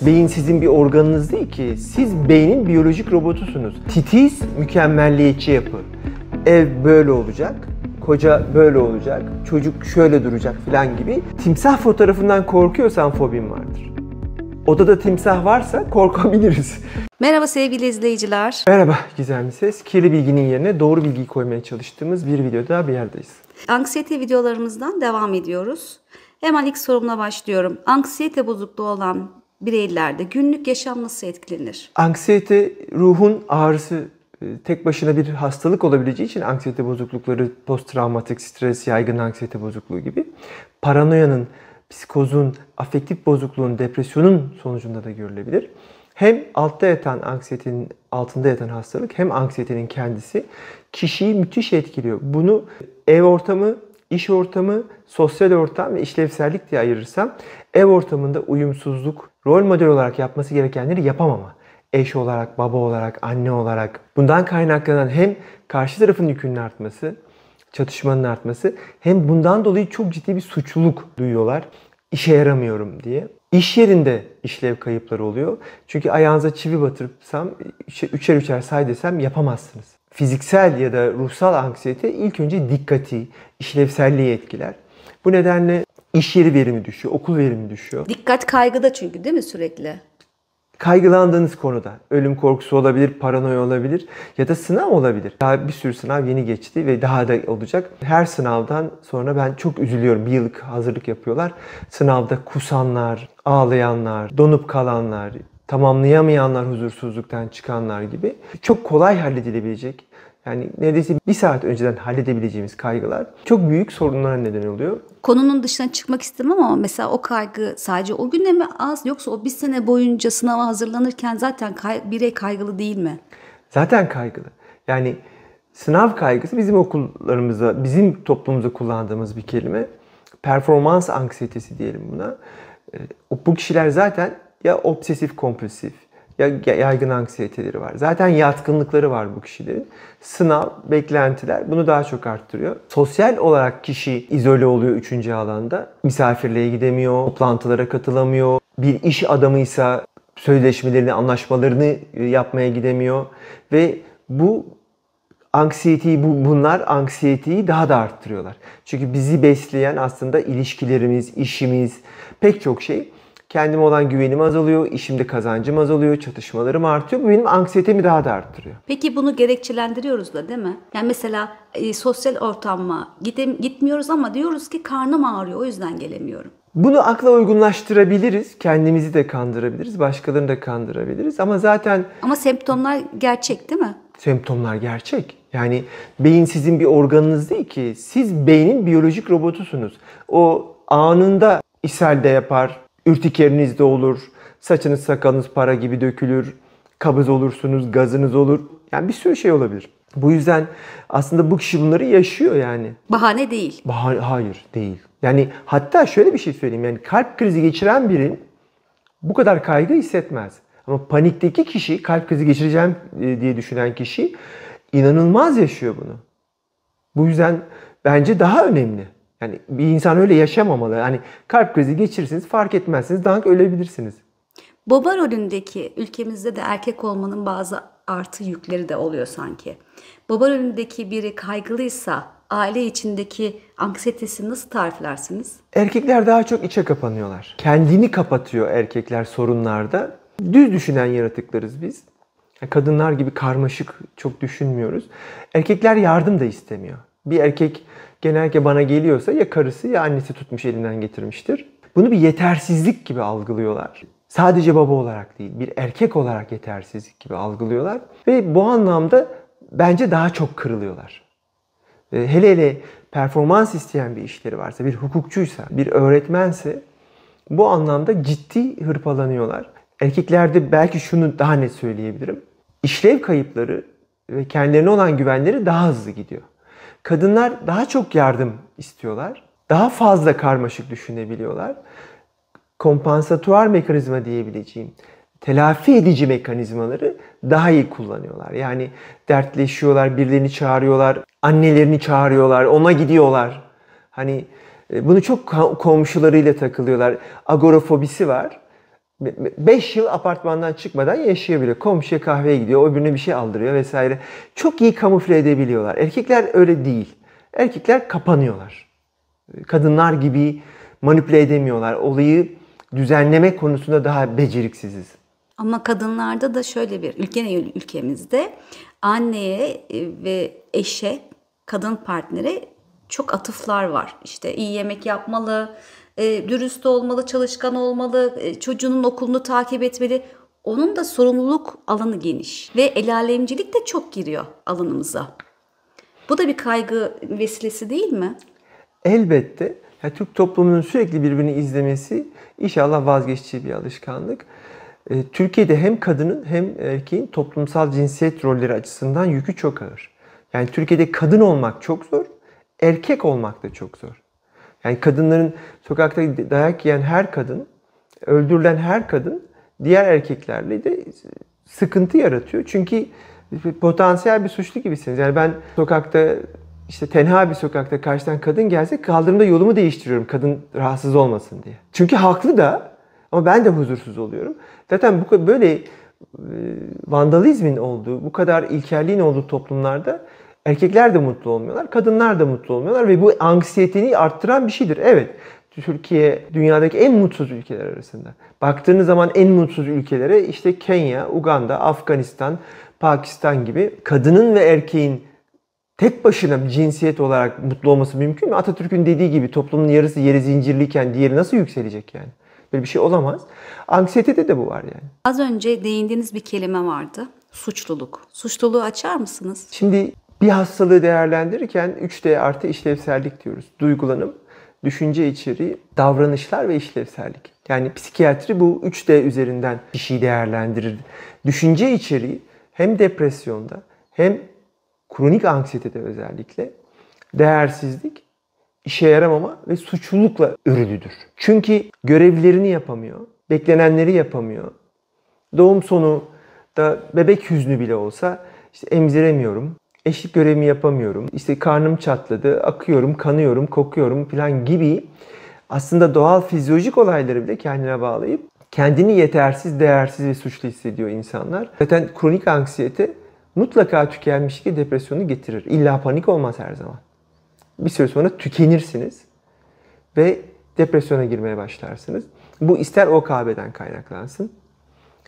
Beyin sizin bir organınız değil ki. Siz beynin biyolojik robotusunuz. Titiz, mükemmelliyetçi yapı. Ev böyle olacak, koca böyle olacak, çocuk şöyle duracak falan gibi. Timsah fotoğrafından korkuyorsan fobin vardır. Odada timsah varsa korkabiliriz. Merhaba sevgili izleyiciler. Merhaba Gizemli Ses. Kirli bilginin yerine doğru bilgiyi koymaya çalıştığımız bir video daha bir yerdeyiz. Anksiyete videolarımızdan devam ediyoruz. Hemen ilk sorumla başlıyorum. Anksiyete bozukluğu olan bireylerde günlük yaşam nasıl etkilenir? Anksiyete ruhun ağrısı e, tek başına bir hastalık olabileceği için anksiyete bozuklukları, posttravmatik stres, yaygın anksiyete bozukluğu gibi paranoyanın, psikozun, afektif bozukluğun, depresyonun sonucunda da görülebilir. Hem altta yatan anksiyetenin altında yatan hastalık hem anksiyetenin kendisi kişiyi müthiş etkiliyor. Bunu ev ortamı, iş ortamı, sosyal ortam ve işlevsellik diye ayırırsam ev ortamında uyumsuzluk, rol model olarak yapması gerekenleri yapamama. Eş olarak, baba olarak, anne olarak. Bundan kaynaklanan hem karşı tarafın yükünün artması, çatışmanın artması hem bundan dolayı çok ciddi bir suçluluk duyuyorlar. İşe yaramıyorum diye. İş yerinde işlev kayıpları oluyor. Çünkü ayağınıza çivi batırsam, üçer üçer say desem yapamazsınız. Fiziksel ya da ruhsal anksiyete ilk önce dikkati, işlevselliği etkiler. Bu nedenle İş yeri verimi düşüyor, okul verimi düşüyor. Dikkat kaygıda çünkü değil mi sürekli? Kaygılandığınız konuda. Ölüm korkusu olabilir, paranoya olabilir ya da sınav olabilir. Daha bir sürü sınav yeni geçti ve daha da olacak. Her sınavdan sonra ben çok üzülüyorum. Bir yıllık hazırlık yapıyorlar. Sınavda kusanlar, ağlayanlar, donup kalanlar, tamamlayamayanlar, huzursuzluktan çıkanlar gibi çok kolay halledilebilecek yani neredeyse bir saat önceden halledebileceğimiz kaygılar çok büyük sorunlara neden oluyor. Konunun dışına çıkmak istemem ama mesela o kaygı sadece o güne mi az yoksa o bir sene boyunca sınava hazırlanırken zaten kay- birey kaygılı değil mi? Zaten kaygılı. Yani sınav kaygısı bizim okullarımıza, bizim toplumumuza kullandığımız bir kelime. Performans anksiyetesi diyelim buna. Ee, bu kişiler zaten ya obsesif kompulsif yaygın anksiyeteleri var. Zaten yatkınlıkları var bu kişilerin. Sınav, beklentiler bunu daha çok arttırıyor. Sosyal olarak kişi izole oluyor üçüncü alanda. Misafirliğe gidemiyor, toplantılara katılamıyor. Bir iş adamıysa sözleşmelerini, anlaşmalarını e, yapmaya gidemiyor. Ve bu anksiyeteyi bu, bunlar anksiyeteyi daha da arttırıyorlar. Çünkü bizi besleyen aslında ilişkilerimiz, işimiz, pek çok şey Kendime olan güvenim azalıyor, işimde kazancım azalıyor, çatışmalarım artıyor. Bu benim anksiyetemi daha da arttırıyor. Peki bunu gerekçelendiriyoruz da değil mi? Yani mesela e, sosyal ortama gidem, gitmiyoruz ama diyoruz ki karnım ağrıyor o yüzden gelemiyorum. Bunu akla uygunlaştırabiliriz. Kendimizi de kandırabiliriz, başkalarını da kandırabiliriz ama zaten... Ama semptomlar gerçek değil mi? Semptomlar gerçek. Yani beyin sizin bir organınız değil ki. Siz beynin biyolojik robotusunuz. O anında ishal de yapar, Ürtikeriniz de olur, saçınız sakalınız para gibi dökülür, kabız olursunuz, gazınız olur. Yani bir sürü şey olabilir. Bu yüzden aslında bu kişi bunları yaşıyor yani. Bahane değil. Bahane, hayır değil. Yani hatta şöyle bir şey söyleyeyim. Yani kalp krizi geçiren birin bu kadar kaygı hissetmez. Ama panikteki kişi, kalp krizi geçireceğim e, diye düşünen kişi inanılmaz yaşıyor bunu. Bu yüzden bence daha önemli. Yani bir insan öyle yaşamamalı. Hani kalp krizi geçirirsiniz, fark etmezsiniz, dank ölebilirsiniz. Baba rolündeki ülkemizde de erkek olmanın bazı artı yükleri de oluyor sanki. Baba rolündeki biri kaygılıysa aile içindeki anksiyetesi nasıl tariflersiniz? Erkekler daha çok içe kapanıyorlar. Kendini kapatıyor erkekler sorunlarda. Düz düşünen yaratıklarız biz. Kadınlar gibi karmaşık çok düşünmüyoruz. Erkekler yardım da istemiyor. Bir erkek genellikle bana geliyorsa ya karısı ya annesi tutmuş elinden getirmiştir. Bunu bir yetersizlik gibi algılıyorlar. Sadece baba olarak değil, bir erkek olarak yetersizlik gibi algılıyorlar. Ve bu anlamda bence daha çok kırılıyorlar. Hele hele performans isteyen bir işleri varsa, bir hukukçuysa, bir öğretmense bu anlamda ciddi hırpalanıyorlar. Erkeklerde belki şunu daha net söyleyebilirim. İşlev kayıpları ve kendilerine olan güvenleri daha hızlı gidiyor. Kadınlar daha çok yardım istiyorlar. Daha fazla karmaşık düşünebiliyorlar. Kompansatuar mekanizma diyebileceğim telafi edici mekanizmaları daha iyi kullanıyorlar. Yani dertleşiyorlar, birilerini çağırıyorlar, annelerini çağırıyorlar, ona gidiyorlar. Hani e, bunu çok komşularıyla takılıyorlar. Agorafobisi var. 5 yıl apartmandan çıkmadan yaşayabiliyor. Komşuya kahveye gidiyor, o birine bir şey aldırıyor vesaire. Çok iyi kamufle edebiliyorlar. Erkekler öyle değil. Erkekler kapanıyorlar. Kadınlar gibi manipüle edemiyorlar. Olayı düzenleme konusunda daha beceriksiziz. Ama kadınlarda da şöyle bir ülkene ülkemizde anneye e, ve eşe kadın partnere çok atıflar var. İşte iyi yemek yapmalı, e, dürüst olmalı, çalışkan olmalı, e, çocuğunun okulunu takip etmeli. Onun da sorumluluk alanı geniş ve el alemcilik de çok giriyor alanımıza. Bu da bir kaygı vesilesi değil mi? Elbette. Yani Türk toplumunun sürekli birbirini izlemesi inşallah vazgeçeceği bir alışkanlık. E, Türkiye'de hem kadının hem erkeğin toplumsal cinsiyet rolleri açısından yükü çok ağır. Yani Türkiye'de kadın olmak çok zor, erkek olmak da çok zor. Yani kadınların sokakta dayak yiyen her kadın, öldürülen her kadın diğer erkeklerle de sıkıntı yaratıyor. Çünkü potansiyel bir suçlu gibisiniz. Yani ben sokakta işte tenha bir sokakta karşıdan kadın gelse kaldırımda yolumu değiştiriyorum kadın rahatsız olmasın diye. Çünkü haklı da ama ben de huzursuz oluyorum. Zaten bu böyle e, vandalizmin olduğu, bu kadar ilkelliğin olduğu toplumlarda Erkekler de mutlu olmuyorlar, kadınlar da mutlu olmuyorlar ve bu anksiyeteni arttıran bir şeydir. Evet, Türkiye dünyadaki en mutsuz ülkeler arasında. Baktığınız zaman en mutsuz ülkelere işte Kenya, Uganda, Afganistan, Pakistan gibi kadının ve erkeğin tek başına bir cinsiyet olarak mutlu olması mümkün mü? Atatürk'ün dediği gibi toplumun yarısı yeri zincirliyken diğeri nasıl yükselecek yani? Böyle bir şey olamaz. Anksiyetede de bu var yani. Az önce değindiğiniz bir kelime vardı. Suçluluk. Suçluluğu açar mısınız? Şimdi bir hastalığı değerlendirirken 3D artı işlevsellik diyoruz. Duygulanım, düşünce içeriği, davranışlar ve işlevsellik. Yani psikiyatri bu 3D üzerinden kişiyi değerlendirir. Düşünce içeriği hem depresyonda hem kronik anksiyetede özellikle değersizlik, işe yaramama ve suçlulukla örülüdür. Çünkü görevlerini yapamıyor, beklenenleri yapamıyor. Doğum sonu da bebek hüznü bile olsa işte emziremiyorum, eşlik görevimi yapamıyorum. İşte karnım çatladı, akıyorum, kanıyorum, kokuyorum falan gibi aslında doğal fizyolojik olayları bile kendine bağlayıp kendini yetersiz, değersiz ve suçlu hissediyor insanlar. Zaten kronik anksiyete mutlaka tükenmişlik depresyonu getirir. İlla panik olmaz her zaman. Bir süre sonra tükenirsiniz ve depresyona girmeye başlarsınız. Bu ister OKB'den kaynaklansın,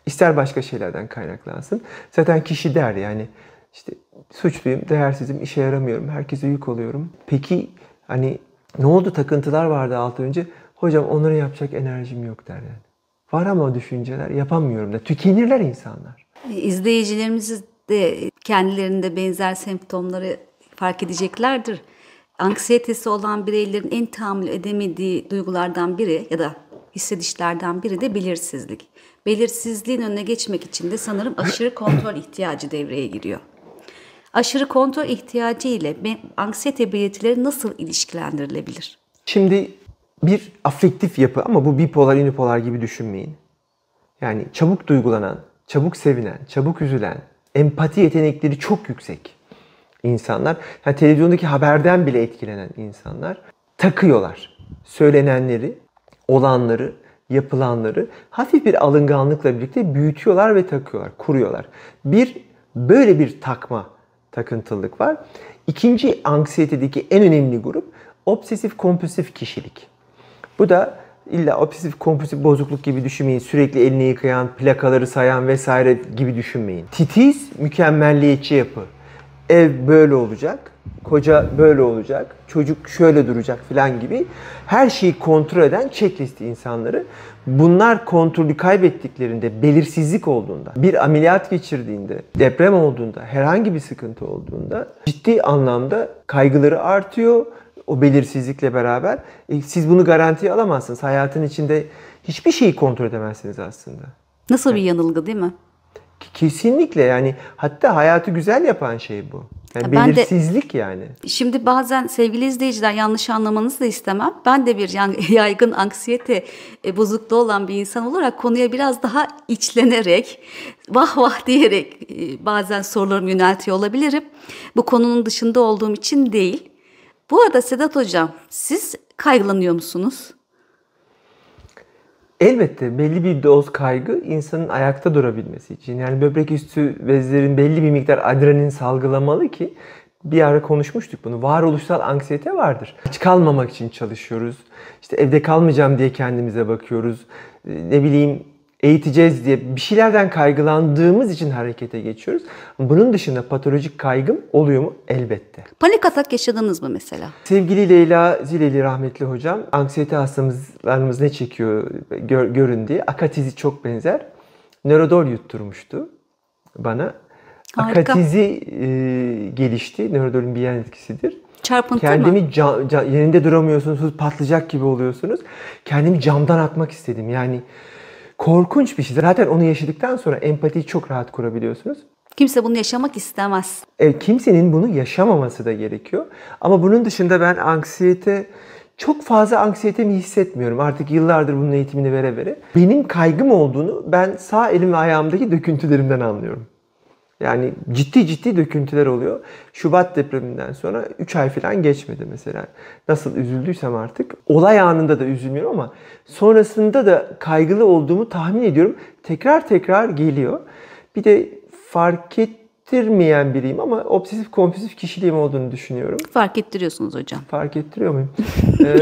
ister başka şeylerden kaynaklansın. Zaten kişi der yani işte suçluyum, değersizim, işe yaramıyorum, herkese yük oluyorum. Peki hani ne oldu takıntılar vardı altı önce? Hocam onları yapacak enerjim yok derler. Var ama düşünceler yapamıyorum da tükenirler insanlar. E, İzleyicilerimiz de kendilerinde benzer semptomları fark edeceklerdir. Anksiyetesi olan bireylerin en tahammül edemediği duygulardan biri ya da hissedişlerden biri de belirsizlik. Belirsizliğin önüne geçmek için de sanırım aşırı kontrol ihtiyacı devreye giriyor aşırı kontrol ihtiyacı ile anksiyete belirtileri nasıl ilişkilendirilebilir? Şimdi bir afektif yapı ama bu bipolar, unipolar gibi düşünmeyin. Yani çabuk duygulanan, çabuk sevinen, çabuk üzülen, empati yetenekleri çok yüksek insanlar. Yani televizyondaki haberden bile etkilenen insanlar takıyorlar söylenenleri, olanları, yapılanları hafif bir alınganlıkla birlikte büyütüyorlar ve takıyorlar, kuruyorlar. Bir böyle bir takma takıntılılık var. İkinci anksiyetedeki en önemli grup obsesif kompulsif kişilik. Bu da illa obsesif kompulsif bozukluk gibi düşünmeyin. Sürekli elini yıkayan, plakaları sayan vesaire gibi düşünmeyin. Titiz, mükemmelliyetçi yapı. Ev böyle olacak koca böyle olacak, çocuk şöyle duracak filan gibi her şeyi kontrol eden checklist insanları bunlar kontrolü kaybettiklerinde, belirsizlik olduğunda, bir ameliyat geçirdiğinde, deprem olduğunda, herhangi bir sıkıntı olduğunda ciddi anlamda kaygıları artıyor o belirsizlikle beraber. E, siz bunu garantiye alamazsınız. Hayatın içinde hiçbir şeyi kontrol edemezsiniz aslında. Nasıl bir yanılgı değil mi? Kesinlikle yani hatta hayatı güzel yapan şey bu. Yani ben belirsizlik de, yani. Şimdi bazen sevgili izleyiciler yanlış anlamanızı da istemem. Ben de bir yani yaygın anksiyete e, bozukluğu olan bir insan olarak konuya biraz daha içlenerek, vah vah diyerek e, bazen sorularımı yöneltiyor olabilirim. Bu konunun dışında olduğum için değil. Bu arada Sedat Hocam siz kaygılanıyor musunuz? Elbette belli bir doz kaygı insanın ayakta durabilmesi için. Yani böbrek üstü bezlerin belli bir miktar adrenalin salgılamalı ki bir ara konuşmuştuk bunu. Varoluşsal anksiyete vardır. Aç kalmamak için çalışıyoruz. İşte evde kalmayacağım diye kendimize bakıyoruz. Ee, ne bileyim eğiteceğiz diye bir şeylerden kaygılandığımız için harekete geçiyoruz. Bunun dışında patolojik kaygım oluyor mu? Elbette. Panik atak yaşadınız mı mesela? Sevgili Leyla Zileli rahmetli hocam, anksiyete hastalarımız ne çekiyor gör, görün diye. Akatizi çok benzer. Nörodol yutturmuştu bana. Harika. Akatizi e, gelişti. Nörodolün bir yan etkisidir. Çarpıntı Kendimi mı? Cam, cam, yerinde duramıyorsunuz, patlayacak gibi oluyorsunuz. Kendimi camdan atmak istedim. Yani korkunç bir şey. Zaten onu yaşadıktan sonra empatiyi çok rahat kurabiliyorsunuz. Kimse bunu yaşamak istemez. E, kimsenin bunu yaşamaması da gerekiyor. Ama bunun dışında ben anksiyete çok fazla anksiyetemi hissetmiyorum. Artık yıllardır bunun eğitimini vere vere. Benim kaygım olduğunu ben sağ elim ve ayağımdaki döküntülerimden anlıyorum. Yani ciddi ciddi döküntüler oluyor. Şubat depreminden sonra 3 ay falan geçmedi mesela. Nasıl üzüldüysem artık. Olay anında da üzülmüyorum ama sonrasında da kaygılı olduğumu tahmin ediyorum. Tekrar tekrar geliyor. Bir de fark ettirmeyen biriyim ama obsesif kompulsif kişiliğim olduğunu düşünüyorum. Fark ettiriyorsunuz hocam. Fark ettiriyor muyum?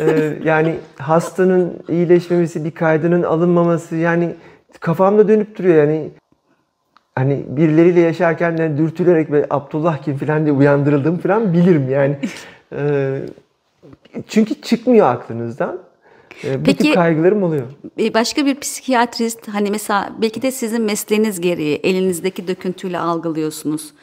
Ee, e, yani hastanın iyileşmemesi, bir kaydının alınmaması yani kafamda dönüp duruyor yani hani birileriyle yaşarken yani dürtülerek ve Abdullah kim filan diye uyandırıldım filan bilirim yani. Ee, çünkü çıkmıyor aklınızdan. Ee, bu Peki, tip kaygılarım oluyor. E, başka bir psikiyatrist hani mesela belki de sizin mesleğiniz gereği elinizdeki döküntüyle algılıyorsunuz.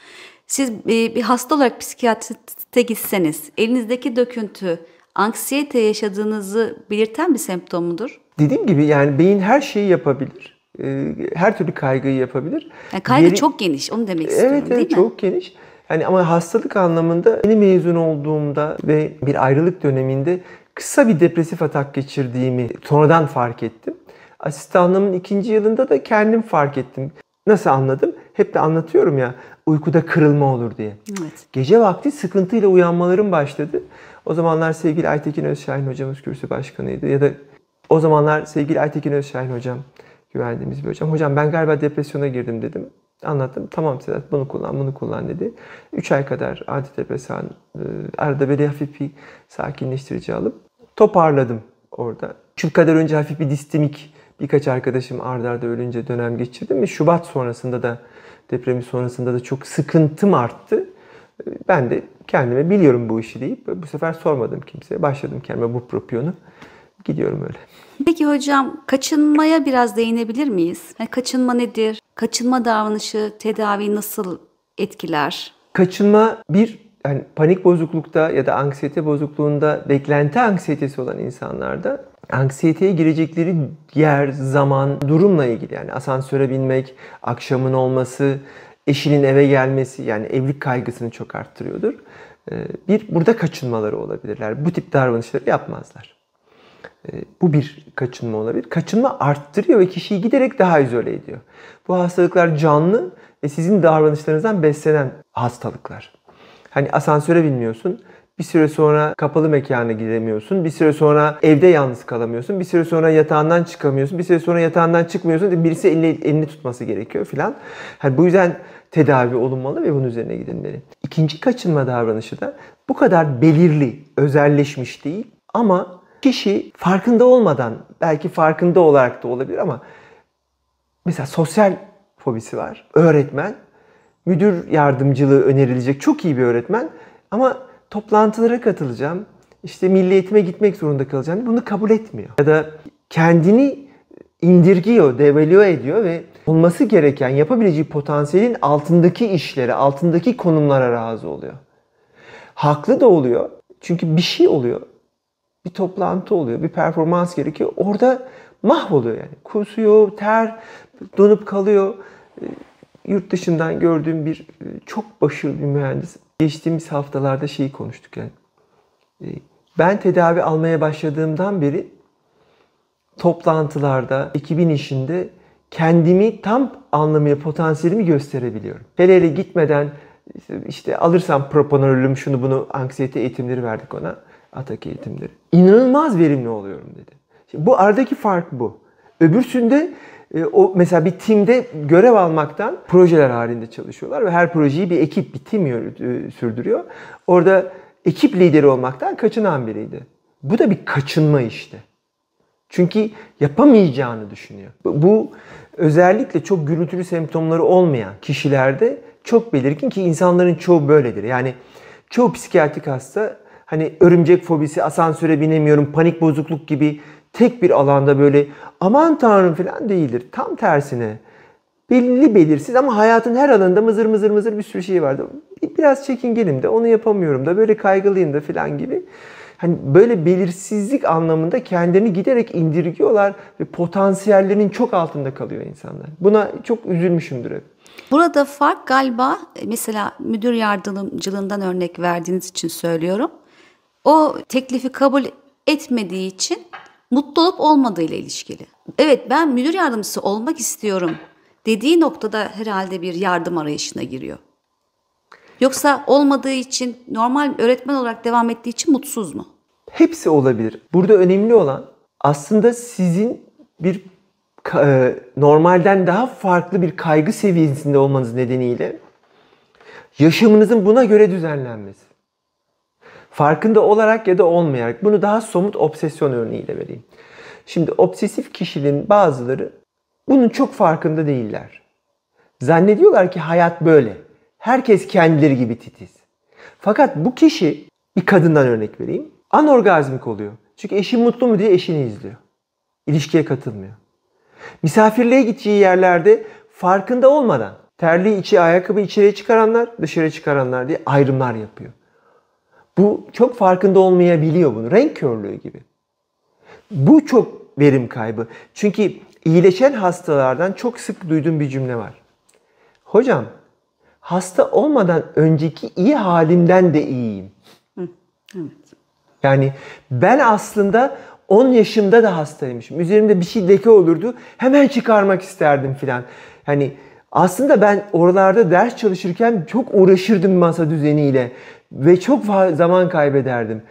Siz e, bir hasta olarak psikiyatriste gitseniz elinizdeki döküntü anksiyete yaşadığınızı belirten bir semptom mudur? Dediğim gibi yani beyin her şeyi yapabilir. E, her türlü kaygıyı yapabilir. Yani kaygı Yeri, çok geniş onu demek istiyorum evet, evet, mi? Evet çok geniş. Yani ama hastalık anlamında yeni mezun olduğumda ve bir ayrılık döneminde kısa bir depresif atak geçirdiğimi sonradan fark ettim. Asistanlığımın ikinci yılında da kendim fark ettim. Nasıl anladım? Hep de anlatıyorum ya uykuda kırılma olur diye. Evet. Gece vakti sıkıntıyla uyanmalarım başladı. O zamanlar sevgili Aytekin Özşahin hocamız kürsü başkanıydı ya da o zamanlar sevgili Aytekin Özşahin hocam güvendiğimiz bir hocam. Hocam ben galiba depresyona girdim dedim. Anlattım. Tamam Sedat bunu kullan, bunu kullan dedi. 3 ay kadar antidepresan, e, arada böyle hafif bir sakinleştirici alıp toparladım orada. Şu kadar önce hafif bir distimik birkaç arkadaşım ardarda arda ölünce dönem geçirdim ve Şubat sonrasında da depremi sonrasında da çok sıkıntım arttı. E, ben de kendime biliyorum bu işi deyip bu sefer sormadım kimseye. Başladım kendime bu propiyonu gidiyorum öyle. Peki hocam kaçınmaya biraz değinebilir miyiz? Yani kaçınma nedir? Kaçınma davranışı tedavi nasıl etkiler? Kaçınma bir yani panik bozuklukta ya da anksiyete bozukluğunda beklenti anksiyetesi olan insanlarda anksiyeteye girecekleri yer, zaman, durumla ilgili yani asansöre binmek, akşamın olması, eşinin eve gelmesi yani evlilik kaygısını çok arttırıyordur. Ee, bir burada kaçınmaları olabilirler. Bu tip davranışları yapmazlar. Ee, bu bir kaçınma olabilir. Kaçınma arttırıyor ve kişiyi giderek daha izole ediyor. Bu hastalıklar canlı ve sizin davranışlarınızdan beslenen hastalıklar. Hani asansöre binmiyorsun. Bir süre sonra kapalı mekana gidemiyorsun. Bir süre sonra evde yalnız kalamıyorsun. Bir süre sonra yatağından çıkamıyorsun. Bir süre sonra yatağından çıkmıyorsun. Birisi elini, elini tutması gerekiyor filan. Yani bu yüzden tedavi olunmalı ve bunun üzerine gidilmeli. İkinci kaçınma davranışı da bu kadar belirli, özelleşmiş değil ama Kişi farkında olmadan, belki farkında olarak da olabilir ama mesela sosyal fobisi var. Öğretmen, müdür yardımcılığı önerilecek çok iyi bir öğretmen ama toplantılara katılacağım, işte milli eğitime gitmek zorunda kalacağım bunu kabul etmiyor. Ya da kendini indirgiyor, devalüe ediyor ve olması gereken yapabileceği potansiyelin altındaki işlere, altındaki konumlara razı oluyor. Haklı da oluyor. Çünkü bir şey oluyor bir toplantı oluyor, bir performans gerekiyor. Orada mahvoluyor yani. Kusuyor, ter, donup kalıyor. Ee, yurt dışından gördüğüm bir e, çok başarılı bir mühendis. Geçtiğimiz haftalarda şeyi konuştuk yani. Ee, ben tedavi almaya başladığımdan beri toplantılarda, ekibin işinde kendimi tam anlamıyla potansiyelimi gösterebiliyorum. Hele hele gitmeden işte alırsam propanololüm şunu bunu anksiyete eğitimleri verdik ona atak eğitimleri. İnanılmaz verimli oluyorum dedi. Şimdi bu aradaki fark bu. Öbürsünde e, o mesela bir timde görev almaktan projeler halinde çalışıyorlar ve her projeyi bir ekip, bir tim e, sürdürüyor. Orada ekip lideri olmaktan kaçınan biriydi. Bu da bir kaçınma işte. Çünkü yapamayacağını düşünüyor. Bu özellikle çok gürültülü semptomları olmayan kişilerde çok belirgin ki insanların çoğu böyledir. Yani çoğu psikiyatrik hasta hani örümcek fobisi, asansöre binemiyorum, panik bozukluk gibi tek bir alanda böyle aman tanrım falan değildir. Tam tersine belli belirsiz ama hayatın her alanında mızır mızır mızır bir sürü şey vardı. Biraz çekingenim de onu yapamıyorum da böyle kaygılıyım da falan gibi. Hani böyle belirsizlik anlamında kendini giderek indirgiyorlar ve potansiyellerinin çok altında kalıyor insanlar. Buna çok üzülmüşümdür hep. Burada fark galiba mesela müdür yardımcılığından örnek verdiğiniz için söylüyorum o teklifi kabul etmediği için mutlu olup olmadığıyla ilişkili. Evet ben müdür yardımcısı olmak istiyorum dediği noktada herhalde bir yardım arayışına giriyor. Yoksa olmadığı için normal öğretmen olarak devam ettiği için mutsuz mu? Hepsi olabilir. Burada önemli olan aslında sizin bir e, normalden daha farklı bir kaygı seviyesinde olmanız nedeniyle yaşamınızın buna göre düzenlenmesi. Farkında olarak ya da olmayarak. Bunu daha somut obsesyon örneğiyle vereyim. Şimdi obsesif kişinin bazıları bunun çok farkında değiller. Zannediyorlar ki hayat böyle. Herkes kendileri gibi titiz. Fakat bu kişi bir kadından örnek vereyim. Anorgazmik oluyor. Çünkü eşi mutlu mu diye eşini izliyor. İlişkiye katılmıyor. Misafirliğe gideceği yerlerde farkında olmadan terliği içi ayakkabı içeriye çıkaranlar dışarı çıkaranlar diye ayrımlar yapıyor. Bu çok farkında olmayabiliyor bunu. Renk körlüğü gibi. Bu çok verim kaybı. Çünkü iyileşen hastalardan çok sık duyduğum bir cümle var. Hocam hasta olmadan önceki iyi halimden de iyiyim. Yani ben aslında 10 yaşımda da hastaymışım. Üzerimde bir şey leke olurdu. Hemen çıkarmak isterdim filan. Hani aslında ben oralarda ders çalışırken çok uğraşırdım masa düzeniyle. Ve çok zaman kaybederdim.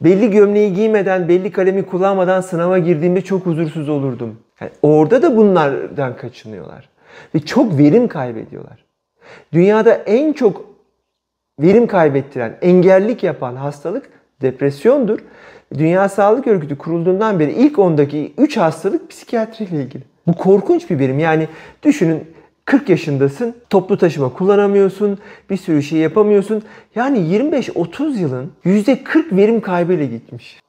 Belli gömleği giymeden, belli kalemi kullanmadan sınava girdiğimde çok huzursuz olurdum. Yani orada da bunlardan kaçınıyorlar. Ve çok verim kaybediyorlar. Dünyada en çok verim kaybettiren, engellik yapan hastalık depresyondur. Dünya Sağlık Örgütü kurulduğundan beri ilk ondaki 3 hastalık psikiyatriyle ilgili. Bu korkunç bir birim. Yani düşünün 40 yaşındasın, toplu taşıma kullanamıyorsun, bir sürü şey yapamıyorsun. Yani 25-30 yılın %40 verim kaybıyla gitmiş.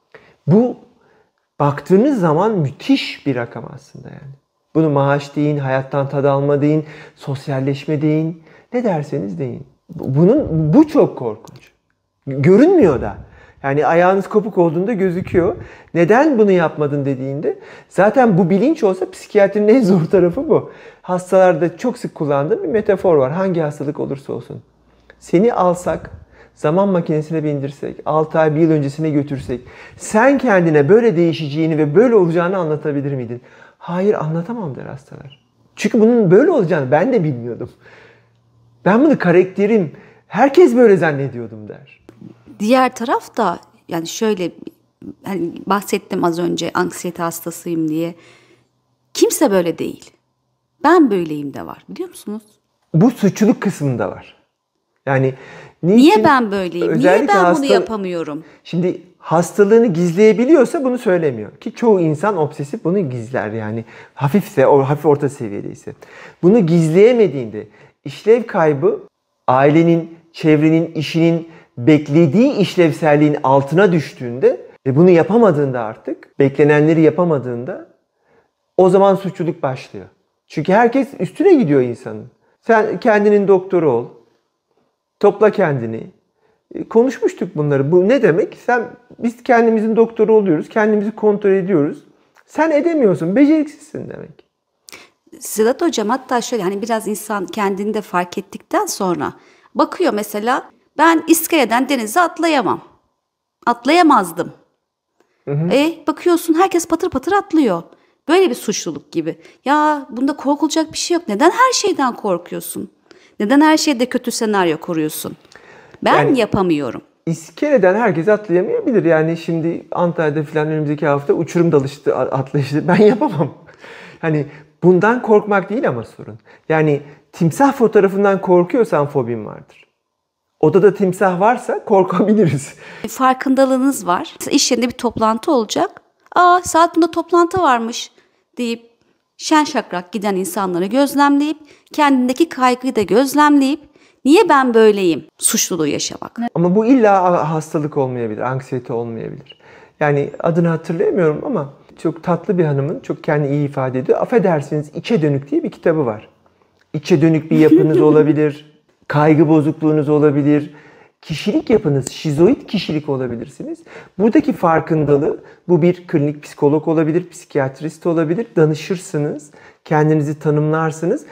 Bu baktığınız zaman müthiş bir rakam aslında yani. Bunu maaş deyin, hayattan tad alma deyin, sosyalleşme deyin, ne derseniz deyin. Bunun bu çok korkunç. Görünmüyor da. Yani ayağınız kopuk olduğunda gözüküyor. Neden bunu yapmadın dediğinde zaten bu bilinç olsa psikiyatrinin en zor tarafı bu. Hastalarda çok sık kullandığım bir metafor var. Hangi hastalık olursa olsun. Seni alsak, zaman makinesine bindirsek, 6 ay, 1 yıl öncesine götürsek, sen kendine böyle değişeceğini ve böyle olacağını anlatabilir miydin? Hayır anlatamam der hastalar. Çünkü bunun böyle olacağını ben de bilmiyordum. Ben bunu karakterim, herkes böyle zannediyordum der. Diğer taraf da yani şöyle hani bahsettim az önce anksiyete hastasıyım diye. Kimse böyle değil. Ben böyleyim de var biliyor musunuz? Bu suçluluk kısmında var. Yani niçin, niye ben böyleyim? Niye ben hasta... bunu yapamıyorum? Şimdi hastalığını gizleyebiliyorsa bunu söylemiyor. Ki çoğu insan obsesif bunu gizler yani. Hafifse, o hafif orta seviyedeyse. Bunu gizleyemediğinde işlev kaybı ailenin, çevrenin, işinin beklediği işlevselliğin altına düştüğünde ve bunu yapamadığında artık, beklenenleri yapamadığında o zaman suçluluk başlıyor. Çünkü herkes üstüne gidiyor insanın. Sen kendinin doktoru ol. Topla kendini. E, konuşmuştuk bunları. Bu ne demek? Sen biz kendimizin doktoru oluyoruz. Kendimizi kontrol ediyoruz. Sen edemiyorsun. Beceriksizsin demek. Sedat Hocam hatta şöyle hani biraz insan kendini de fark ettikten sonra bakıyor mesela ben iskeleden denize atlayamam. Atlayamazdım. Hı hı. E bakıyorsun herkes patır patır atlıyor. Böyle bir suçluluk gibi. Ya bunda korkulacak bir şey yok. Neden her şeyden korkuyorsun? Neden her şeyde kötü senaryo kuruyorsun? Ben yani, yapamıyorum. İskeleden herkes atlayamayabilir. Yani şimdi Antalya'da falan önümüzdeki hafta uçurum dalıştı atlayıştı. Ben yapamam. hani bundan korkmak değil ama sorun. Yani timsah fotoğrafından korkuyorsan fobin vardır odada timsah varsa korkabiliriz. Farkındalığınız var. İş yerinde bir toplantı olacak. Aa saat bunda toplantı varmış deyip şen şakrak giden insanları gözlemleyip kendindeki kaygıyı da gözlemleyip niye ben böyleyim suçluluğu yaşamak. Ama bu illa hastalık olmayabilir, anksiyete olmayabilir. Yani adını hatırlayamıyorum ama çok tatlı bir hanımın çok kendi iyi ifade ediyor. Affedersiniz içe dönük diye bir kitabı var. İçe dönük bir yapınız olabilir kaygı bozukluğunuz olabilir, kişilik yapınız şizoid kişilik olabilirsiniz. Buradaki farkındalığı bu bir klinik psikolog olabilir, psikiyatrist olabilir. Danışırsınız, kendinizi tanımlarsınız.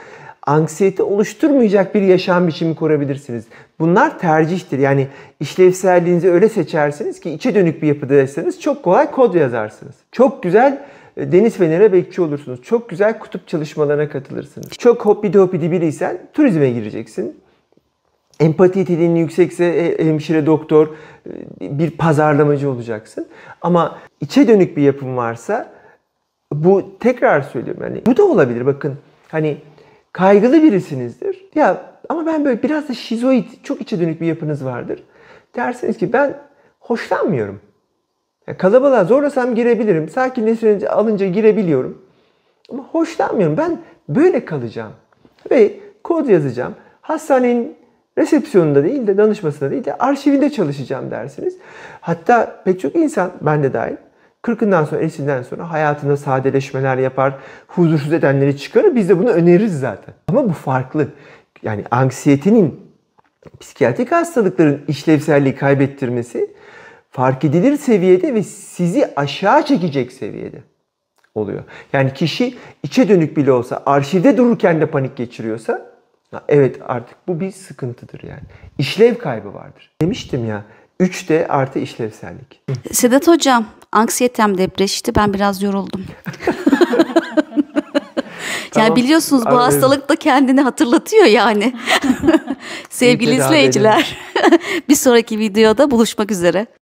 Anksiyete oluşturmayacak bir yaşam biçimi kurabilirsiniz. Bunlar tercihtir. Yani işlevselliğinizi öyle seçersiniz ki içe dönük bir yapıdaysanız çok kolay kod yazarsınız. Çok güzel e, deniz fenere bekçi olursunuz. Çok güzel kutup çalışmalarına katılırsınız. Çok hoppidi hoppidi biriysen turizme gireceksin empati yeteneğin yüksekse e, hemşire, doktor, e, bir pazarlamacı olacaksın. Ama içe dönük bir yapım varsa bu tekrar söylüyorum yani bu da olabilir bakın. Hani kaygılı birisinizdir. Ya ama ben böyle biraz da şizoid, çok içe dönük bir yapınız vardır. Dersiniz ki ben hoşlanmıyorum. Yani kalabalığa zorlasam girebilirim. Sakinleşince alınca girebiliyorum. Ama hoşlanmıyorum. Ben böyle kalacağım. Ve kod yazacağım. Hastanenin resepsiyonunda değil de danışmasında değil de arşivinde çalışacağım dersiniz. Hatta pek çok insan ben de dahil 40'ından sonra 50'sinden sonra hayatında sadeleşmeler yapar, huzursuz edenleri çıkarır. Biz de bunu öneririz zaten. Ama bu farklı. Yani anksiyetinin psikiyatrik hastalıkların işlevselliği kaybettirmesi fark edilir seviyede ve sizi aşağı çekecek seviyede oluyor. Yani kişi içe dönük bile olsa arşivde dururken de panik geçiriyorsa Evet artık bu bir sıkıntıdır yani. İşlev kaybı vardır. Demiştim ya 3D artı işlevsellik. Sedat Hocam anksiyetem depreşti ben biraz yoruldum. Tamam. Yani biliyorsunuz bu Aynen. hastalık da kendini hatırlatıyor yani. Sevgili izleyiciler. bir sonraki videoda buluşmak üzere.